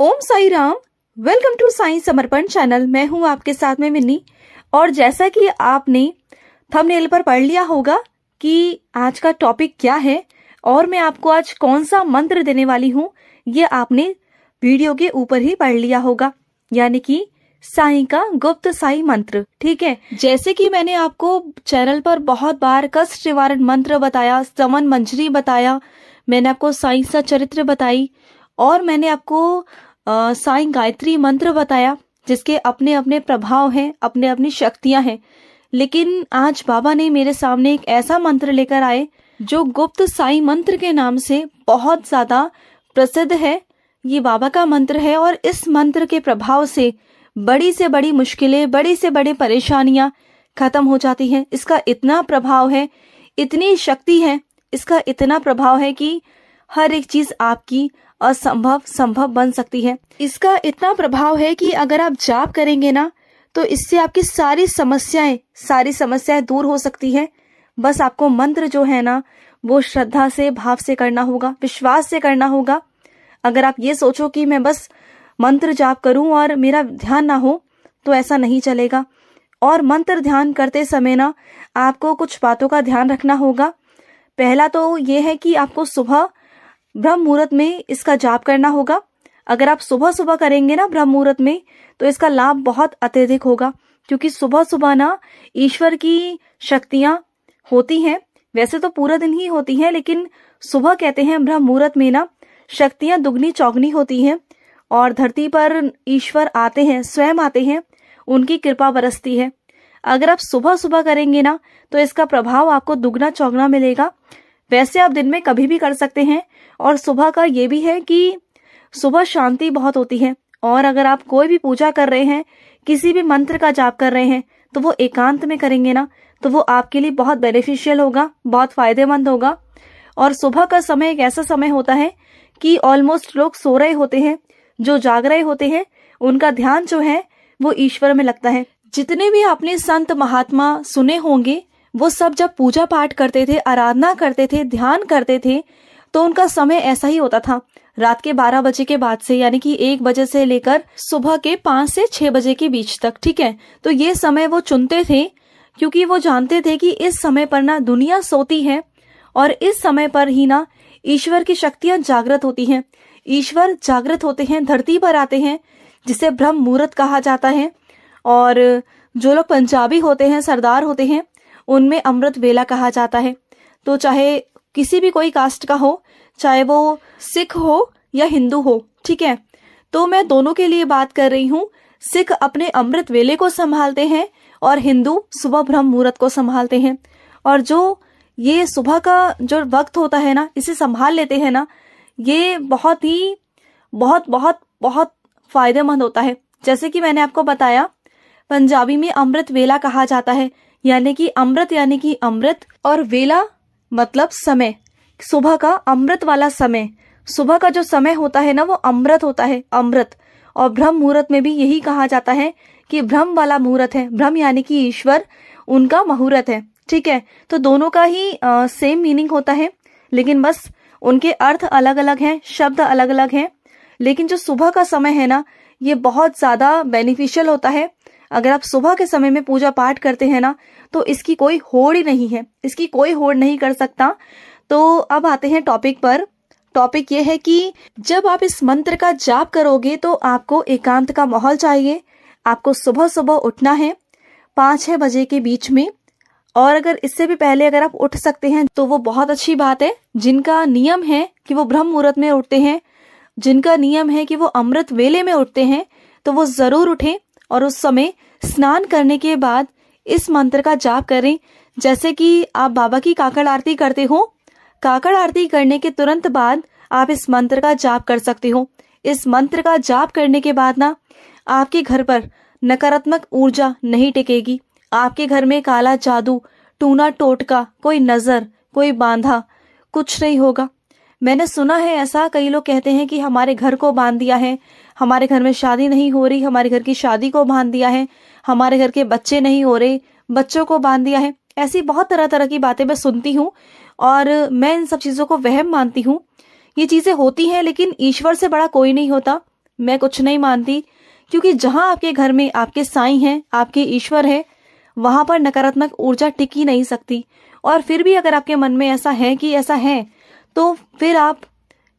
Om Sai Ram welcome to Sai Samarpan channel मैं हूं आपके साथ में मिन्नी और जैसा कि आपने थंबनेल पर पढ़ लिया होगा कि आज का टॉपिक क्या है और मैं आपको आज कौन सा मंत्र देने वाली हूं ये आपने वीडियो के ऊपर ही पढ़ लिया होगा यानी कि साई का गुप्त साई मंत्र ठीक है जैसे कि मैंने आपको चैनल पर बहुत बार कष्ट निवारण मंत्र बताया समन मंजरी बताया मैंने आपको साई सा चरित्र बताई और मैंने आपको साई गायत्री मंत्र बताया जिसके अपने अपने प्रभाव हैं अपने अपनी शक्तियां हैं लेकिन आज बाबा ने मेरे सामने एक ऐसा मंत्र लेकर आए जो गुप्त साई मंत्र के नाम से बहुत ज्यादा प्रसिद्ध है ये बाबा का मंत्र है और इस मंत्र के प्रभाव से बड़ी से बड़ी मुश्किलें बड़ी से बड़ी परेशानियां खत्म हो जाती हैं इसका इतना प्रभाव है इतनी शक्ति है इसका इतना प्रभाव है कि हर एक चीज आपकी असंभव संभव बन सकती है इसका इतना प्रभाव है कि अगर आप जाप करेंगे ना तो इससे आपकी सारी समस्याएं सारी समस्याएं दूर हो सकती है बस आपको मंत्र जो है ना वो श्रद्धा से भाव से करना होगा विश्वास से करना होगा अगर आप ये सोचो कि मैं बस मंत्र जाप करूं और मेरा ध्यान ना हो तो ऐसा नहीं चलेगा और मंत्र ध्यान करते समय ना आपको कुछ बातों का ध्यान रखना होगा पहला तो ये है कि आपको सुबह ब्रह्म मुहूर्त में इसका जाप करना होगा अगर आप सुबह सुबह करेंगे ना ब्रह्म मुहूर्त में तो इसका लाभ बहुत अत्यधिक होगा क्योंकि सुबह सुबह ना ईश्वर की शक्तियां होती हैं वैसे तो पूरा दिन ही होती हैं लेकिन सुबह कहते हैं ब्रह्म मुहूर्त में ना शक्तियां दुगनी चौगनी होती हैं और धरती पर ईश्वर आते हैं स्वयं आते हैं उनकी कृपा बरसती है अगर आप सुबह सुबह करेंगे ना तो इसका प्रभाव आपको दुगना चौगना मिलेगा वैसे आप दिन में कभी भी कर सकते हैं और सुबह का ये भी है कि सुबह शांति बहुत होती है और अगर आप कोई भी पूजा कर रहे हैं किसी भी मंत्र का जाप कर रहे हैं तो वो एकांत में करेंगे ना तो वो आपके लिए बहुत बेनिफिशियल होगा बहुत फायदेमंद होगा और सुबह का समय एक ऐसा समय होता है कि ऑलमोस्ट लोग सो रहे होते हैं जो जाग रहे होते हैं उनका ध्यान जो है वो ईश्वर में लगता है जितने भी आपने संत महात्मा सुने होंगे वो सब जब पूजा पाठ करते थे आराधना करते थे ध्यान करते थे तो उनका समय ऐसा ही होता था रात के बारह बजे के बाद से यानी कि एक बजे से लेकर सुबह के 5 से छह बजे के बीच तक ठीक है तो ये समय वो चुनते थे क्योंकि वो जानते थे कि इस समय पर ना दुनिया सोती है और इस समय पर ही ना ईश्वर की शक्तियां जागृत होती हैं ईश्वर जागृत होते हैं धरती पर आते हैं जिसे ब्रह्म मुहूर्त कहा जाता है और जो लोग पंजाबी होते हैं सरदार होते हैं उनमें अमृत वेला कहा जाता है तो चाहे किसी भी कोई कास्ट का हो चाहे वो सिख हो या हिंदू हो ठीक है तो मैं दोनों के लिए बात कर रही हूँ सिख अपने अमृत वेले को संभालते हैं और हिंदू सुबह ब्रह्म मुहूर्त को संभालते हैं और जो ये सुबह का जो वक्त होता है ना इसे संभाल लेते हैं ना ये बहुत ही बहुत बहुत बहुत फायदेमंद होता है जैसे कि मैंने आपको बताया पंजाबी में अमृत वेला कहा जाता है यानी कि अमृत यानी कि अमृत और वेला मतलब समय सुबह का अमृत वाला समय सुबह का जो समय होता है ना वो अमृत होता है अमृत और ब्रह्म मुहूर्त में भी यही कहा जाता है कि ब्रह्म वाला मुहूर्त है ब्रह्म यानी कि ईश्वर उनका मुहूर्त है ठीक है तो दोनों का ही आ, सेम मीनिंग होता है लेकिन बस उनके अर्थ अलग अलग हैं शब्द अलग अलग हैं लेकिन जो सुबह का समय है ना ये बहुत ज्यादा बेनिफिशियल होता है अगर आप सुबह के समय में पूजा पाठ करते हैं ना तो इसकी कोई होड़ ही नहीं है इसकी कोई होड़ नहीं कर सकता तो अब आते हैं टॉपिक पर टॉपिक ये है कि जब आप इस मंत्र का जाप करोगे तो आपको एकांत का माहौल चाहिए आपको सुबह सुबह उठना है पाँच छः बजे के बीच में और अगर इससे भी पहले अगर आप उठ सकते हैं तो वो बहुत अच्छी बात है जिनका नियम है कि वो ब्रह्म मुहूर्त में उठते हैं जिनका नियम है कि वो अमृत वेले में उठते हैं तो वो ज़रूर उठें और उस समय स्नान करने के बाद इस मंत्र का जाप करें जैसे कि आप बाबा की काकड़ आरती करते हो काकड़ आरती करने के तुरंत बाद आप इस मंत्र का जाप कर सकते हो इस मंत्र का जाप करने के बाद ना आपके घर पर नकारात्मक ऊर्जा नहीं टिकेगी आपके घर में काला जादू टूना टोटका कोई नजर कोई बांधा कुछ नहीं होगा मैंने सुना है ऐसा कई लोग कहते हैं कि हमारे घर को बांध दिया है हमारे घर में शादी नहीं हो रही हमारे घर की शादी को बांध दिया है हमारे घर के बच्चे नहीं हो रहे बच्चों को बांध दिया है ऐसी बहुत तरह तरह की बातें मैं सुनती हूँ और मैं इन सब चीज़ों को वहम मानती हूँ ये चीज़ें होती हैं लेकिन ईश्वर से बड़ा कोई नहीं होता मैं कुछ नहीं मानती क्योंकि जहाँ आपके घर में आपके साई हैं आपके ईश्वर है वहां पर नकारात्मक ऊर्जा टिकी नहीं सकती और फिर भी अगर आपके मन में ऐसा है कि ऐसा है तो फिर आप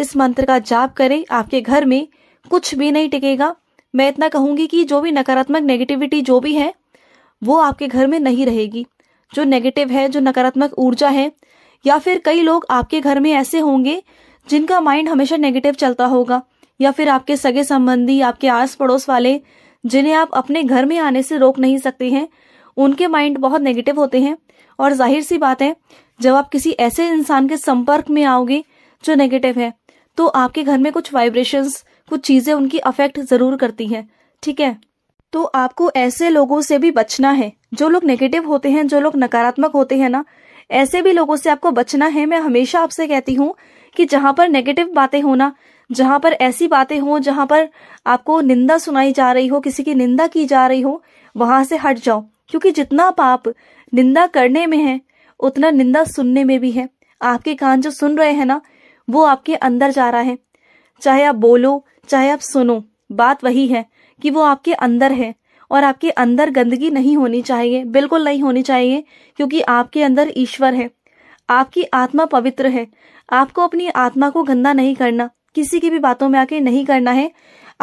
इस मंत्र का जाप करें आपके घर में कुछ भी नहीं टिकेगा मैं इतना कहूंगी कि जो भी नकारात्मक नेगेटिविटी जो भी है वो आपके घर में नहीं रहेगी जो नेगेटिव है जो नकारात्मक ऊर्जा है या फिर कई लोग आपके घर में ऐसे होंगे जिनका माइंड हमेशा नेगेटिव चलता होगा या फिर आपके सगे संबंधी आपके आस पड़ोस वाले जिन्हें आप अपने घर में आने से रोक नहीं सकते हैं उनके माइंड बहुत नेगेटिव होते हैं और जाहिर सी बात है जब आप किसी ऐसे इंसान के संपर्क में आओगे जो नेगेटिव है तो आपके घर में कुछ वाइब्रेशंस कुछ चीज़ें उनकी अफेक्ट ज़रूर करती हैं ठीक है तो आपको ऐसे लोगों से भी बचना है जो लोग नेगेटिव होते हैं जो लोग नकारात्मक होते हैं ना ऐसे भी लोगों से आपको बचना है मैं हमेशा आपसे कहती हूँ कि जहाँ पर नेगेटिव बातें होना जहाँ पर ऐसी बातें हो जहाँ पर आपको निंदा सुनाई जा रही हो किसी की निंदा की जा रही हो वहां से हट जाओ क्योंकि जितना पाप निंदा करने में है उतना निंदा सुनने में भी है आपके कान जो सुन रहे हैं ना वो आपके अंदर जा रहा है चाहे आप बोलो चाहे आप सुनो बात वही है कि वो आपके अंदर है और आपके अंदर गंदगी नहीं होनी चाहिए बिल्कुल नहीं होनी चाहिए क्योंकि आपके अंदर ईश्वर है आपकी आत्मा पवित्र है आपको अपनी आत्मा को गंदा नहीं करना किसी की भी बातों में आके नहीं करना है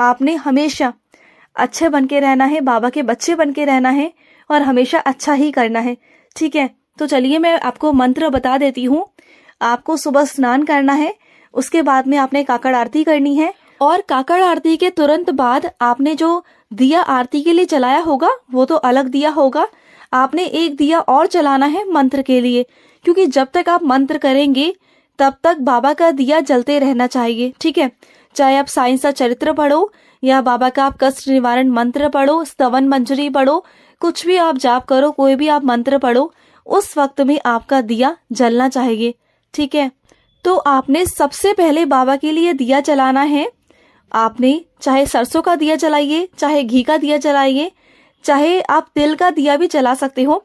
आपने हमेशा अच्छे बन के रहना है बाबा के बच्चे बन के रहना है और हमेशा अच्छा ही करना है ठीक है तो चलिए मैं आपको मंत्र बता देती हूँ आपको सुबह स्नान करना है उसके बाद में आपने काकड़ आरती करनी है और काकड़ आरती के तुरंत बाद आपने जो दिया आरती के लिए चलाया होगा वो तो अलग दिया होगा आपने एक दिया और चलाना है मंत्र के लिए क्योंकि जब तक आप मंत्र करेंगे तब तक बाबा का दिया जलते रहना चाहिए ठीक है चाहे आप साइंस का चरित्र पढ़ो या बाबा का आप कष्ट निवारण मंत्र पढ़ो स्तवन मंजरी पढ़ो कुछ भी आप जाप करो कोई भी आप मंत्र पढ़ो उस वक्त में आपका दिया जलना चाहिए ठीक है तो आपने सबसे पहले बाबा के लिए दिया जलाना है आपने चाहे सरसों का दिया जलाइए चाहे घी का दिया जलाइए चाहे आप तिल का दिया भी जला सकते हो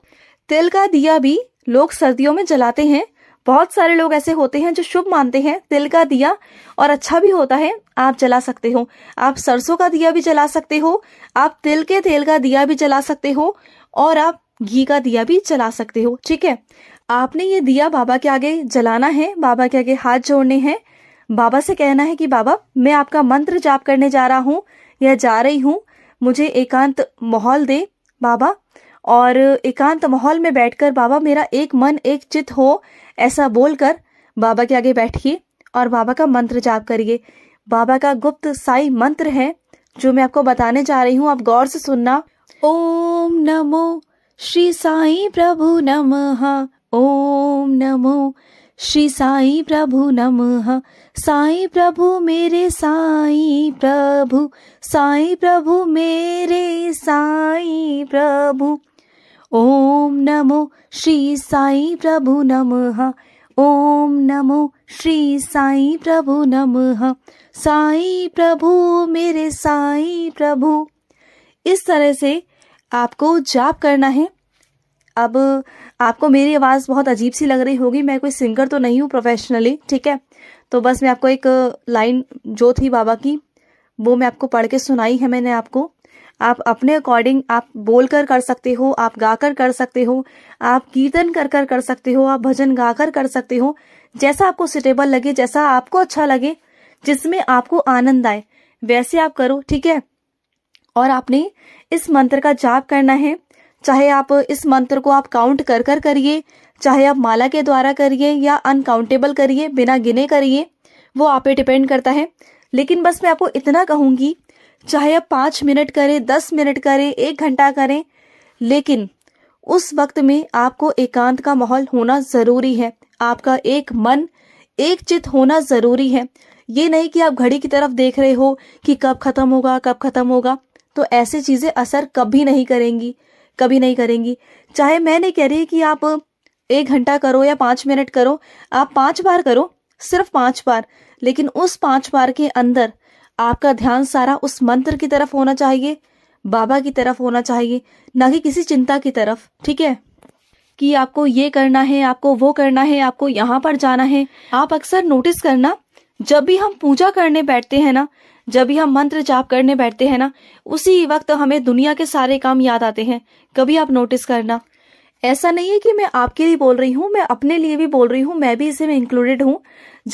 तिल का दिया भी लोग सर्दियों में जलाते हैं बहुत सारे लोग ऐसे होते हैं जो शुभ मानते हैं तिल का दिया और अच्छा भी होता है आप जला सकते हो आप सरसों का दिया भी जला सकते हो आप तिल के तेल का दिया भी जला सकते हो और आप घी का दिया भी जला सकते हो ठीक है आपने ये दिया बाबा के आगे जलाना है बाबा के आगे हाथ जोड़ने हैं बाबा से कहना है कि बाबा मैं आपका मंत्र जाप करने जा रहा हूँ या जा रही हूँ मुझे एकांत माहौल दे बाबा और एकांत माहौल में बैठकर बाबा मेरा एक मन एक चित हो ऐसा बोलकर बाबा के आगे बैठिए और बाबा का मंत्र जाप करिए बाबा का गुप्त साई मंत्र है जो मैं आपको बताने जा रही हूँ आप गौर से सुनना ओम नमो श्री साई प्रभु नमः ओम नमो श्री साई प्रभु नमः साई प्रभु मेरे साई प्रभु साई प्रभु मेरे साई प्रभु ओम नमो श्री साई प्रभु नमः ओम नमो श्री साई प्रभु नमः साई प्रभु मेरे साई प्रभु इस तरह से आपको जाप करना है अब आपको मेरी आवाज़ बहुत अजीब सी लग रही होगी मैं कोई सिंगर तो नहीं हूँ प्रोफेशनली ठीक है तो बस मैं आपको एक लाइन जो थी बाबा की वो मैं आपको पढ़ के सुनाई है मैंने आपको आप अपने अकॉर्डिंग आप बोल कर कर सकते हो आप गाकर कर सकते हो आप कीर्तन कर कर कर सकते हो आप भजन गाकर कर सकते हो जैसा आपको सुटेबल लगे जैसा आपको अच्छा लगे जिसमें आपको आनंद आए वैसे आप करो ठीक है और आपने इस मंत्र का जाप करना है चाहे आप इस मंत्र को आप काउंट कर कर करिए चाहे आप माला के द्वारा करिए या अनकाउंटेबल करिए बिना गिने करिए वो आप पे डिपेंड करता है लेकिन बस मैं आपको इतना कहूंगी चाहे आप पाँच मिनट करें दस मिनट करें एक घंटा करें लेकिन उस वक्त में आपको एकांत का माहौल होना ज़रूरी है आपका एक मन एक चित होना ज़रूरी है ये नहीं कि आप घड़ी की तरफ देख रहे हो कि कब ख़त्म होगा कब ख़त्म होगा तो ऐसी चीज़ें असर कभी नहीं करेंगी कभी नहीं करेंगी चाहे मैं नहीं कह रही कि आप एक घंटा करो या पांच मिनट करो आप पांच बार करो सिर्फ पांच बार लेकिन उस पांच बार के अंदर आपका ध्यान सारा उस मंत्र की तरफ होना चाहिए बाबा की तरफ होना चाहिए ना कि किसी चिंता की तरफ ठीक है कि आपको ये करना है आपको वो करना है आपको यहाँ पर जाना है आप अक्सर नोटिस करना जब भी हम पूजा करने बैठते हैं ना जब भी हम मंत्र जाप करने बैठते हैं ना उसी वक्त हमें दुनिया के सारे काम याद आते हैं कभी आप नोटिस करना ऐसा नहीं है कि मैं आपके लिए बोल रही हूँ मैं अपने लिए भी बोल रही हूँ मैं भी इसे में इंक्लूडेड हूँ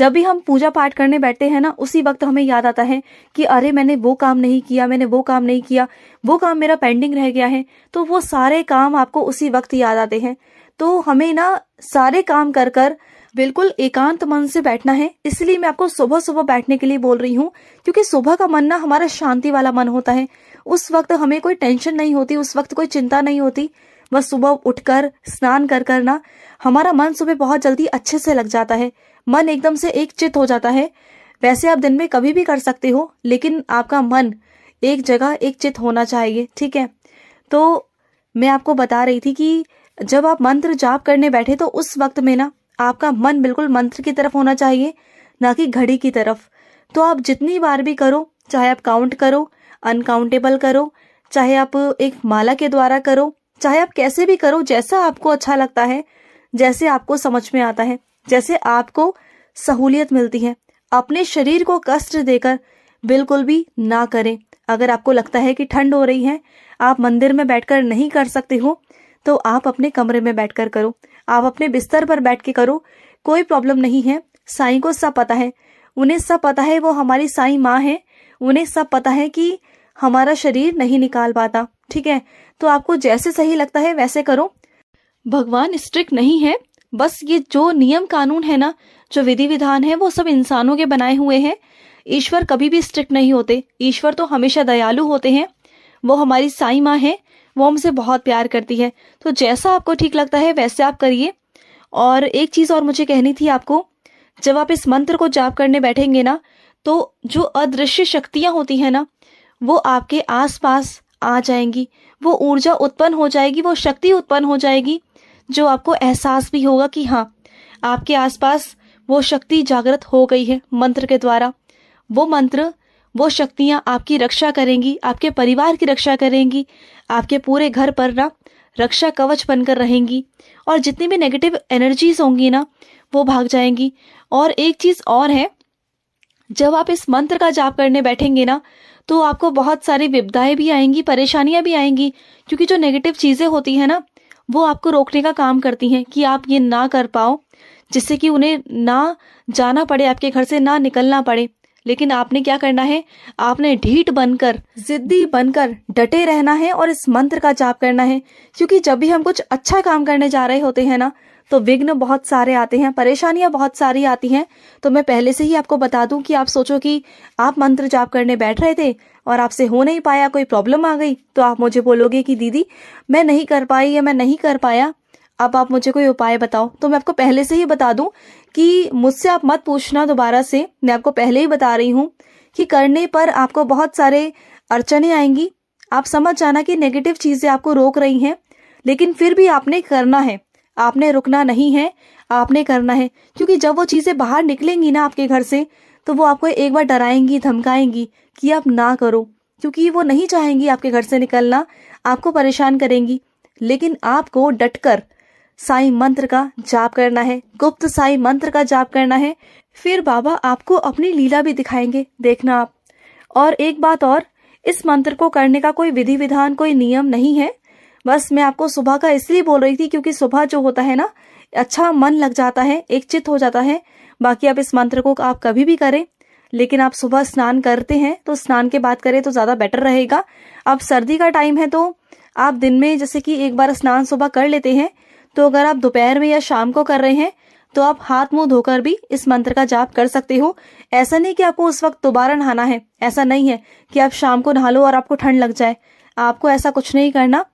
जब भी हम पूजा पाठ करने बैठते हैं ना उसी वक्त हमें याद आता है कि अरे मैंने वो काम नहीं किया मैंने वो काम नहीं किया वो काम मेरा पेंडिंग रह गया है तो वो सारे काम आपको उसी वक्त याद आते हैं तो हमें ना सारे काम कर कर बिल्कुल एकांत मन से बैठना है इसलिए मैं आपको सुबह सुबह बैठने के लिए बोल रही हूँ क्योंकि सुबह का मन ना हमारा शांति वाला मन होता है उस वक्त हमें कोई टेंशन नहीं होती उस वक्त कोई चिंता नहीं होती बस सुबह उठकर स्नान कर करना हमारा मन सुबह बहुत जल्दी अच्छे से लग जाता है मन एकदम से एक चित हो जाता है वैसे आप दिन में कभी भी कर सकते हो लेकिन आपका मन एक जगह एक चित होना चाहिए ठीक है तो मैं आपको बता रही थी कि जब आप मंत्र जाप करने बैठे तो उस वक्त में ना आपका मन बिल्कुल मंत्र की तरफ होना चाहिए ना कि घड़ी की तरफ तो आप जितनी बार भी करो चाहे आप काउंट करो अनकाउंटेबल करो चाहे आप एक माला के द्वारा करो चाहे आप कैसे भी करो जैसा आपको अच्छा लगता है जैसे आपको समझ में आता है जैसे आपको सहूलियत मिलती है अपने शरीर को कष्ट देकर बिल्कुल भी ना करें अगर आपको लगता है कि ठंड हो रही है आप मंदिर में बैठकर नहीं कर सकते हो तो आप अपने कमरे में बैठकर करो आप अपने बिस्तर पर बैठ के करो कोई प्रॉब्लम नहीं है साई को सब पता है उन्हें सब पता है वो हमारी साई माँ है उन्हें सब पता है कि हमारा शरीर नहीं निकाल पाता ठीक है तो आपको जैसे सही लगता है वैसे करो भगवान स्ट्रिक्ट नहीं है बस ये जो नियम कानून है ना जो विधि विधान है वो सब इंसानों के बनाए हुए हैं ईश्वर कभी भी स्ट्रिक्ट नहीं होते ईश्वर तो हमेशा दयालु होते हैं वो हमारी साई माँ है वो हमसे बहुत प्यार करती है तो जैसा आपको ठीक लगता है वैसे आप करिए और एक चीज़ और मुझे कहनी थी आपको जब आप इस मंत्र को जाप करने बैठेंगे ना तो जो अदृश्य शक्तियाँ होती हैं ना वो आपके आसपास आ जाएंगी वो ऊर्जा उत्पन्न हो जाएगी वो शक्ति उत्पन्न हो जाएगी जो आपको एहसास भी होगा कि हाँ आपके आसपास वो शक्ति जागृत हो गई है मंत्र के द्वारा वो मंत्र वो शक्तियाँ आपकी रक्षा करेंगी आपके परिवार की रक्षा करेंगी आपके पूरे घर पर ना रक्षा कवच बनकर रहेंगी और जितनी भी नेगेटिव एनर्जीज होंगी ना वो भाग जाएंगी और एक चीज़ और है जब आप इस मंत्र का जाप करने बैठेंगे ना तो आपको बहुत सारी विपदाएं भी आएंगी परेशानियां भी आएंगी क्योंकि जो नेगेटिव चीज़ें होती है ना वो आपको रोकने का काम करती हैं कि आप ये ना कर पाओ जिससे कि उन्हें ना जाना पड़े आपके घर से ना निकलना पड़े लेकिन आपने क्या करना है आपने ढीठ बनकर जिद्दी बनकर डटे रहना है और इस मंत्र का जाप करना है क्योंकि जब भी हम कुछ अच्छा काम करने जा रहे होते हैं ना तो विघ्न बहुत सारे आते हैं परेशानियां बहुत सारी आती हैं तो मैं पहले से ही आपको बता दूं कि आप सोचो कि आप मंत्र जाप करने बैठ रहे थे और आपसे हो नहीं पाया कोई प्रॉब्लम आ गई तो आप मुझे बोलोगे कि दीदी मैं नहीं कर पाई या मैं नहीं कर पाया अब आप मुझे कोई उपाय बताओ तो मैं आपको पहले से ही बता दूं कि मुझसे आप मत पूछना दोबारा से मैं आपको पहले ही बता रही हूं कि करने पर आपको बहुत सारे अड़चने आएंगी आप समझ जाना कि नेगेटिव चीज़ें आपको रोक रही हैं लेकिन फिर भी आपने करना है आपने रुकना नहीं है आपने करना है क्योंकि जब वो चीज़ें बाहर निकलेंगी ना आपके घर से तो वो आपको एक बार डराएंगी धमकाएंगी कि आप ना करो क्योंकि वो नहीं चाहेंगी आपके घर से निकलना आपको परेशान करेंगी लेकिन आपको डटकर साई मंत्र का जाप करना है गुप्त साई मंत्र का जाप करना है फिर बाबा आपको अपनी लीला भी दिखाएंगे देखना आप और एक बात और इस मंत्र को करने का कोई विधि विधान कोई नियम नहीं है बस मैं आपको सुबह का इसलिए बोल रही थी क्योंकि सुबह जो होता है ना अच्छा मन लग जाता है एक चित हो जाता है बाकी आप इस मंत्र को आप कभी भी करें लेकिन आप सुबह स्नान करते हैं तो स्नान के बाद करें तो ज़्यादा बेटर रहेगा अब सर्दी का टाइम है तो आप दिन में जैसे कि एक बार स्नान सुबह कर लेते हैं तो अगर आप दोपहर में या शाम को कर रहे हैं तो आप हाथ मुंह धोकर भी इस मंत्र का जाप कर सकते हो ऐसा नहीं कि आपको उस वक्त दोबारा नहाना है ऐसा नहीं है कि आप शाम को नहा लो और आपको ठंड लग जाए आपको ऐसा कुछ नहीं करना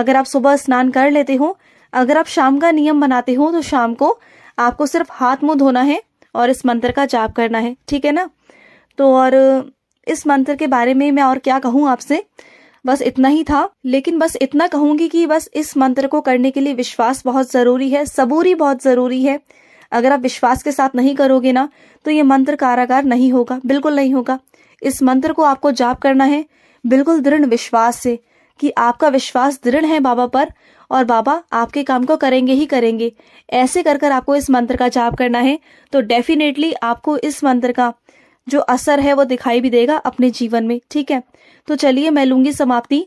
अगर आप सुबह स्नान कर लेते हो अगर आप शाम का नियम बनाते हो तो शाम को आपको सिर्फ हाथ मुंह धोना है और इस मंत्र का जाप करना है ठीक है ना तो और इस मंत्र के बारे में मैं और क्या कहूँ आपसे बस इतना ही था लेकिन बस इतना कहूंगी कि बस इस मंत्र को करने के लिए विश्वास बहुत जरूरी है सबूरी बहुत जरूरी है अगर आप विश्वास के साथ नहीं करोगे ना तो ये मंत्र कारागार नहीं होगा बिल्कुल नहीं होगा इस मंत्र को आपको जाप करना है बिल्कुल दृढ़ विश्वास से कि आपका विश्वास दृढ़ है बाबा पर और बाबा आपके काम को करेंगे ही करेंगे ऐसे कर कर आपको इस मंत्र का जाप करना है तो डेफिनेटली आपको इस मंत्र का जो असर है वो दिखाई भी देगा अपने जीवन में ठीक है तो चलिए मैं लूंगी समाप्ति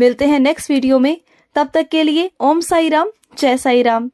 मिलते हैं नेक्स्ट वीडियो में तब तक के लिए ओम साई राम जय साई राम